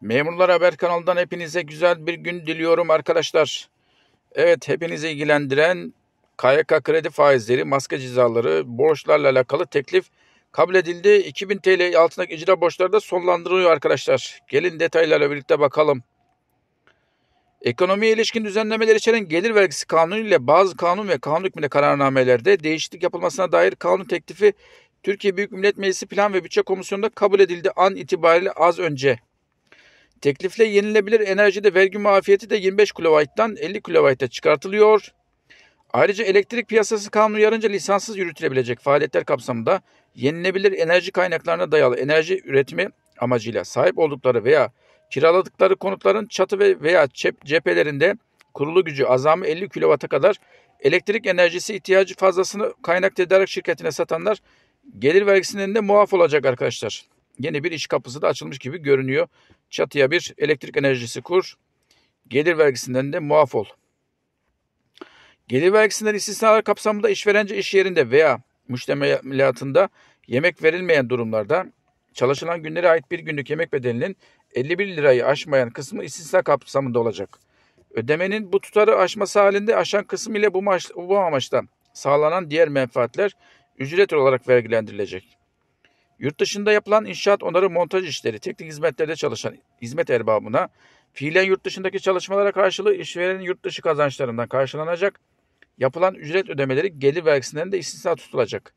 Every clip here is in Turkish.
Memurlar Haber kanalından hepinize güzel bir gün diliyorum arkadaşlar. Evet hepinizi ilgilendiren KYK kredi faizleri, maske cezaları, borçlarla alakalı teklif kabul edildi. 2000 TL altındaki icra borçları da sonlandırılıyor arkadaşlar. Gelin detaylarla birlikte bakalım. Ekonomiye ilişkin düzenlemeler içeren gelir vergisi kanunu ile bazı kanun ve kanun hükmünde kararnamelerde değişiklik yapılmasına dair kanun teklifi Türkiye Büyük Millet Meclisi Plan ve Bütçe Komisyonu'nda kabul edildi an itibariyle az önce. Teklifle yenilebilir enerjide vergi muafiyeti de 25 kW'dan 50 kW'e çıkartılıyor. Ayrıca elektrik piyasası kanunu yarınca lisanssız yürütülebilecek faaliyetler kapsamında yenilebilir enerji kaynaklarına dayalı enerji üretimi amacıyla sahip oldukları veya kiraladıkları konutların çatı ve veya cephelerinde kurulu gücü azamı 50 kW'a kadar elektrik enerjisi ihtiyacı fazlasını kaynak tedarik şirketine satanlar gelir vergisinden de muaf olacak arkadaşlar yeni bir iş kapısı da açılmış gibi görünüyor. Çatıya bir elektrik enerjisi kur. Gelir vergisinden de muaf ol. Gelir vergisinden istisnalar kapsamında işverence iş yerinde veya müştemilatında yemek verilmeyen durumlarda çalışılan günlere ait bir günlük yemek bedelinin 51 lirayı aşmayan kısmı istisna kapsamında olacak. Ödemenin bu tutarı aşması halinde aşan kısım ile bu, maaş, bu amaçtan sağlanan diğer menfaatler ücret olarak vergilendirilecek. Yurt dışında yapılan inşaat onarım montaj işleri, teknik hizmetlerde çalışan hizmet erbabına fiilen yurt dışındaki çalışmalara karşılığı işverenin yurt dışı kazançlarından karşılanacak, yapılan ücret ödemeleri gelir vergisinden de istisna tutulacak.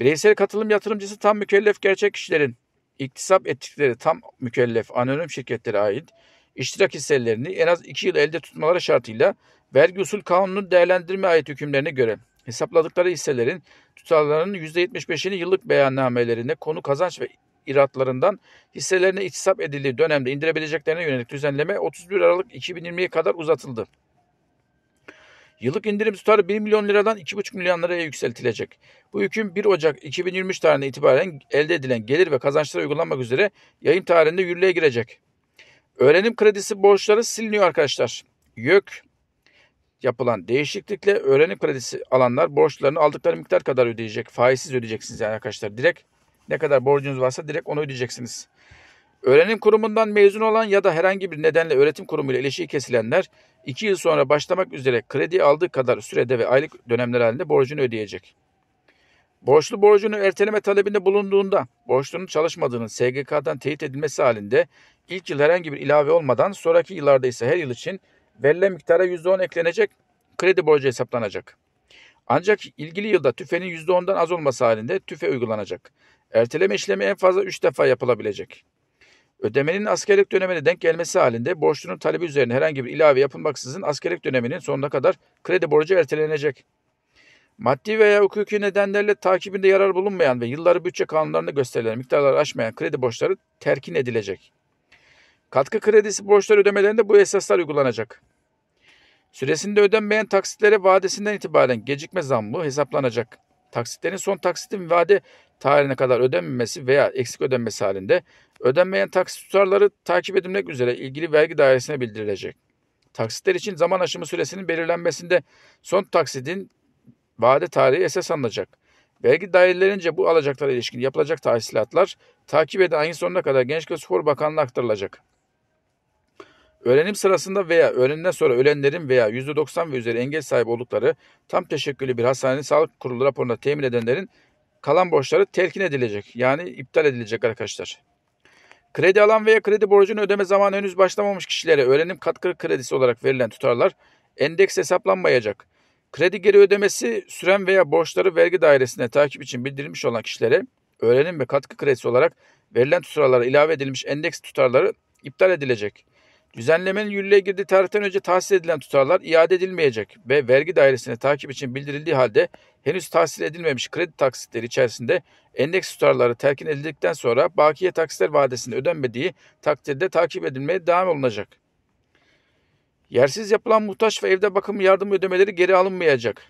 Bireysel katılım yatırımcısı tam mükellef gerçek kişilerin iktisap ettikleri tam mükellef anonim şirketlere ait iştirak hisselerini en az 2 yıl elde tutmaları şartıyla vergi usul kanunun değerlendirme ayet hükümlerine göre Hesapladıkları hisselerin tutarlarının %75'ini yıllık beyannamelerinde konu kazanç ve iratlarından hisselerine içtisap edildiği dönemde indirebileceklerine yönelik düzenleme 31 Aralık 2020'ye kadar uzatıldı. Yıllık indirim tutarı 1 milyon liradan 2,5 milyon liraya yükseltilecek. Bu hüküm 1 Ocak 2023 tarihine itibaren elde edilen gelir ve kazançlara uygulanmak üzere yayın tarihinde yürürlüğe girecek. Öğrenim kredisi borçları siliniyor arkadaşlar. YÖK yapılan değişiklikle öğrenim kredisi alanlar borçlarını aldıkları miktar kadar ödeyecek. Faizsiz ödeyeceksiniz yani arkadaşlar. Direkt ne kadar borcunuz varsa direkt onu ödeyeceksiniz. Öğrenim kurumundan mezun olan ya da herhangi bir nedenle öğretim kurumuyla ilişiği kesilenler 2 yıl sonra başlamak üzere kredi aldığı kadar sürede ve aylık dönemler halinde borcunu ödeyecek. Borçlu borcunu erteleme talebinde bulunduğunda borçlunun çalışmadığının SGK'dan teyit edilmesi halinde ilk yıl herhangi bir ilave olmadan sonraki yıllarda ise her yıl için verilen miktara %10 eklenecek, kredi borcu hesaplanacak. Ancak ilgili yılda tüfenin %10'dan az olması halinde tüfe uygulanacak. Erteleme işlemi en fazla 3 defa yapılabilecek. Ödemenin askerlik dönemine denk gelmesi halinde borçlunun talebi üzerine herhangi bir ilave yapılmaksızın askerlik döneminin sonuna kadar kredi borcu ertelenecek. Maddi veya hukuki nedenlerle takibinde yarar bulunmayan ve yılları bütçe kanunlarında gösterilen miktarları aşmayan kredi borçları terkin edilecek. Katkı kredisi borçları ödemelerinde bu esaslar uygulanacak. Süresinde ödenmeyen taksitlere vadesinden itibaren gecikme zammı hesaplanacak. Taksitlerin son taksitin vade tarihine kadar ödenmemesi veya eksik ödenmesi halinde ödenmeyen taksit tutarları takip edilmek üzere ilgili vergi dairesine bildirilecek. Taksitler için zaman aşımı süresinin belirlenmesinde son taksitin vade tarihi esas alınacak. Vergi dairelerince bu alacaklara ilişkin yapılacak tahsilatlar takip eden ayın sonuna kadar Gençlik ve Spor Bakanlığı'na aktarılacak. Öğrenim sırasında veya öğrenimden sonra ölenlerin veya %90 ve üzeri engel sahibi oldukları tam teşekküllü bir hastanenin sağlık kurulu raporunda temin edenlerin kalan borçları telkin edilecek. Yani iptal edilecek arkadaşlar. Kredi alan veya kredi borcunu ödeme zamanı henüz başlamamış kişilere öğrenim katkı kredisi olarak verilen tutarlar endeks hesaplanmayacak. Kredi geri ödemesi süren veya borçları vergi dairesine takip için bildirilmiş olan kişilere öğrenim ve katkı kredisi olarak verilen tutarlara ilave edilmiş endeks tutarları iptal edilecek. Düzenlemenin yürürlüğe girdiği tarihten önce tahsil edilen tutarlar iade edilmeyecek ve vergi dairesine takip için bildirildiği halde henüz tahsil edilmemiş kredi taksitleri içerisinde endeks tutarları terkin edildikten sonra bakiye taksitler vadesinde ödenmediği takdirde takip edilmeye devam olunacak. Yersiz yapılan muhtaç ve evde bakım yardım ödemeleri geri alınmayacak.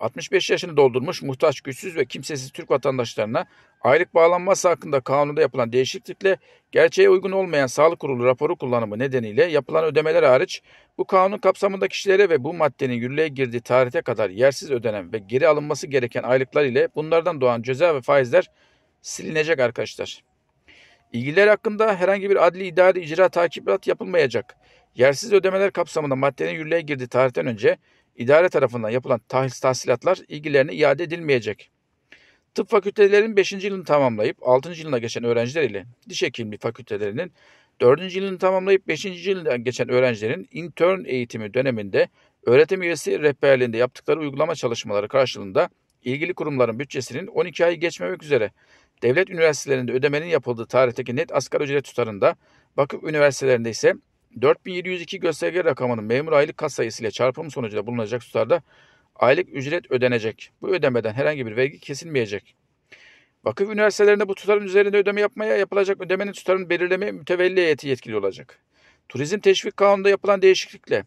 65 yaşını doldurmuş muhtaç güçsüz ve kimsesiz Türk vatandaşlarına aylık bağlanması hakkında kanunda yapılan değişiklikle gerçeğe uygun olmayan sağlık kurulu raporu kullanımı nedeniyle yapılan ödemeler hariç bu kanun kapsamında kişilere ve bu maddenin yürürlüğe girdiği tarihte kadar yersiz ödenen ve geri alınması gereken aylıklar ile bunlardan doğan ceza ve faizler silinecek arkadaşlar. İlgiler hakkında herhangi bir adli idari icra takipat yapılmayacak. Yersiz ödemeler kapsamında maddenin yürürlüğe girdiği tarihten önce İdare tarafından yapılan tahsil tahsilatlar ilgilerine iade edilmeyecek. Tıp fakültelerinin 5. yılını tamamlayıp 6. yılına geçen öğrenciler ile diş hekimliği fakültelerinin 4. yılını tamamlayıp 5. yılına geçen öğrencilerin intern eğitimi döneminde öğretim üyesi rehberliğinde yaptıkları uygulama çalışmaları karşılığında ilgili kurumların bütçesinin 12 ayı geçmemek üzere devlet üniversitelerinde ödemenin yapıldığı tarihteki net asgari ücret tutarında, vakıf üniversitelerinde ise 4702 gösterge rakamının memur aylık kas sayısıyla çarpım sonucunda bulunacak tutarda aylık ücret ödenecek. Bu ödemeden herhangi bir vergi kesilmeyecek. Vakıf üniversitelerinde bu tutarın üzerinde ödeme yapmaya yapılacak ödemenin tutarını belirleme mütevelli heyeti yetkili olacak. Turizm Teşvik Kanunu'nda yapılan değişiklikle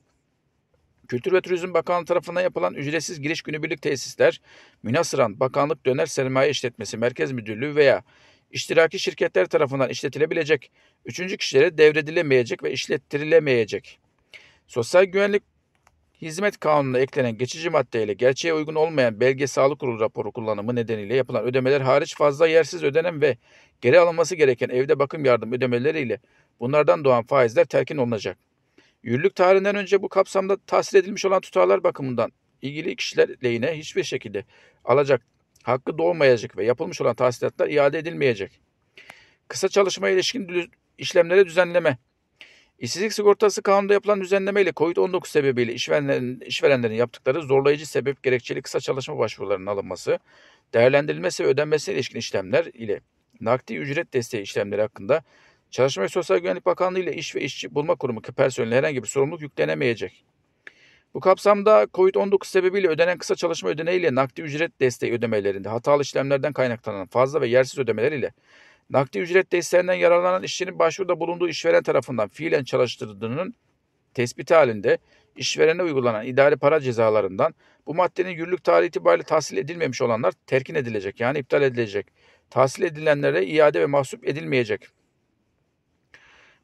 Kültür ve Turizm Bakanlığı tarafından yapılan ücretsiz giriş günübirlik tesisler, münasıran bakanlık döner sermaye İşletmesi merkez müdürlüğü veya iştiraki şirketler tarafından işletilebilecek, üçüncü kişilere devredilemeyecek ve işlettirilemeyecek. Sosyal Güvenlik Hizmet Kanunu'na eklenen geçici maddeyle gerçeğe uygun olmayan belge sağlık kurulu raporu kullanımı nedeniyle yapılan ödemeler hariç fazla yersiz ödenen ve geri alınması gereken evde bakım yardım ödemeleriyle bunlardan doğan faizler terkin olunacak. Yürürlük tarihinden önce bu kapsamda tahsil edilmiş olan tutarlar bakımından ilgili kişiler lehine hiçbir şekilde alacak hakkı doğmayacak ve yapılmış olan tahsilatlar iade edilmeyecek. Kısa çalışma ilişkin işlemlere düzenleme. İşsizlik sigortası kanunda yapılan düzenleme ile COVID-19 sebebiyle işverenlerin, işverenlerin yaptıkları zorlayıcı sebep gerekçeli kısa çalışma başvurularının alınması, değerlendirilmesi ve ödenmesi ilişkin işlemler ile nakdi ücret desteği işlemleri hakkında Çalışma ve Sosyal Güvenlik Bakanlığı ile İş ve İşçi Bulma Kurumu personeline herhangi bir sorumluluk yüklenemeyecek. Bu kapsamda COVID-19 sebebiyle ödenen kısa çalışma ödeneğiyle nakdi ücret desteği ödemelerinde hatalı işlemlerden kaynaklanan fazla ve yersiz ödemeler nakdi ücret desteğinden yararlanan işçinin başvuruda bulunduğu işveren tarafından fiilen çalıştırıldığının tespiti halinde işverene uygulanan idari para cezalarından bu maddenin yürürlük tarihi itibariyle tahsil edilmemiş olanlar terkin edilecek yani iptal edilecek. Tahsil edilenlere iade ve mahsup edilmeyecek.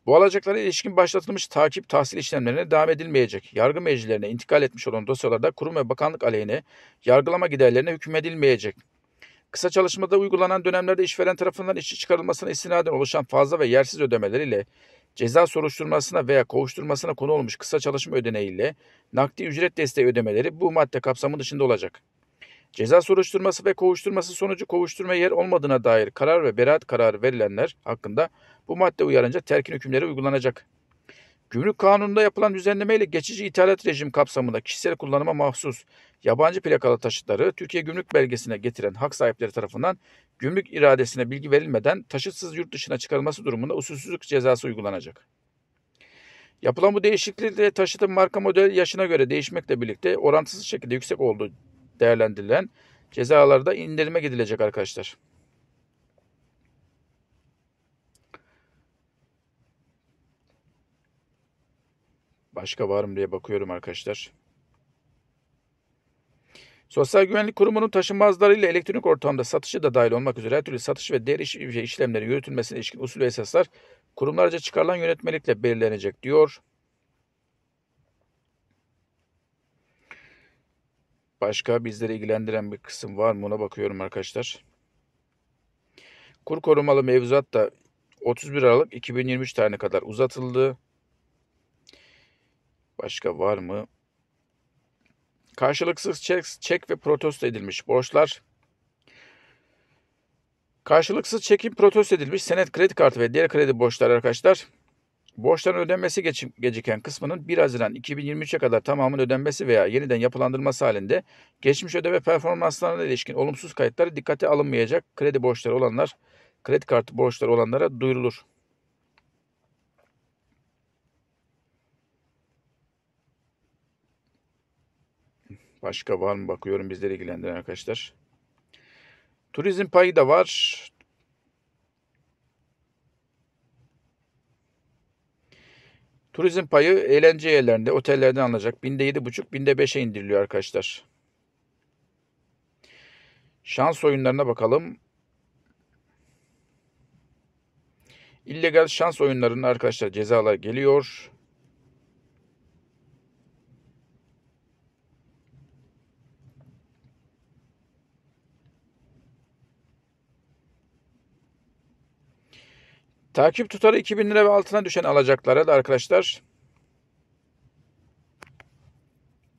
Bu alacaklara ilişkin başlatılmış takip tahsil işlemlerine devam edilmeyecek. Yargı meclislerine intikal etmiş olan dosyalarda kurum ve bakanlık aleyhine yargılama giderlerine hükmedilmeyecek. Kısa çalışmada uygulanan dönemlerde işveren tarafından işçi çıkarılmasına istinaden oluşan fazla ve yersiz ödemeleriyle ceza soruşturmasına veya kovuşturmasına konu olmuş kısa çalışma ödeneğiyle nakdi ücret desteği ödemeleri bu madde kapsamı dışında olacak. Ceza soruşturması ve kovuşturması sonucu kovuşturma yer olmadığına dair karar ve beraat kararı verilenler hakkında bu madde uyarınca terkin hükümleri uygulanacak. Gümrük kanununda yapılan düzenleme ile geçici ithalat rejim kapsamında kişisel kullanıma mahsus yabancı plakalı taşıtları Türkiye Gümrük Belgesi'ne getiren hak sahipleri tarafından gümrük iradesine bilgi verilmeden taşıtsız yurt dışına çıkarılması durumunda usulsüzlük cezası uygulanacak. Yapılan bu değişiklikle taşıtın marka model yaşına göre değişmekle birlikte orantısız şekilde yüksek olduğu değerlendirilen cezalarda indirime gidilecek arkadaşlar. Başka var mı diye bakıyorum arkadaşlar. Sosyal Güvenlik Kurumu'nun taşınmazlarıyla elektronik ortamda satışı da dahil olmak üzere her türlü satış ve değer iş, işlemleri yürütülmesine ilişkin usul ve esaslar kurumlarca çıkarılan yönetmelikle belirlenecek diyor. Başka bizleri ilgilendiren bir kısım var mı ona bakıyorum arkadaşlar. Kur korumalı mevzuat da 31 Aralık 2023 tarihine kadar uzatıldı. Başka var mı? Karşılıksız çek, çek ve protesto edilmiş borçlar. Karşılıksız çekim protesto edilmiş senet kredi kartı ve diğer kredi borçları arkadaşlar Borçtan ödenmesi geciken kısmının 1 Haziran 2023'e kadar tamamının ödenmesi veya yeniden yapılandırılması halinde geçmiş ödeme performanslarına ilişkin olumsuz kayıtlar dikkate alınmayacak kredi borçları olanlar, kredi kartı borçları olanlara duyurulur. Başka var mı bakıyorum bizleri ilgilendiren arkadaşlar. Turizm payı da var. Turizm payı eğlence yerlerinde, otellerden alınacak. Binde 7,5, binde 5'e indiriliyor arkadaşlar. Şans oyunlarına bakalım. İllegal şans oyunlarının arkadaşlar cezalar geliyor. Takip tutarı 2000 lira ve altına düşen alacaklara da arkadaşlar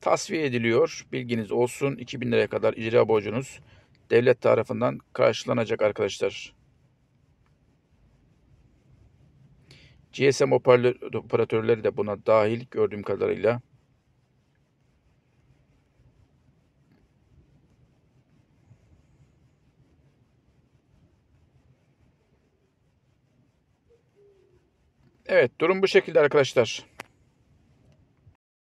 tasfiye ediliyor. Bilginiz olsun 2000 liraya kadar icra borcunuz devlet tarafından karşılanacak arkadaşlar. GSM operatörleri de buna dahil gördüğüm kadarıyla. Evet durum bu şekilde arkadaşlar.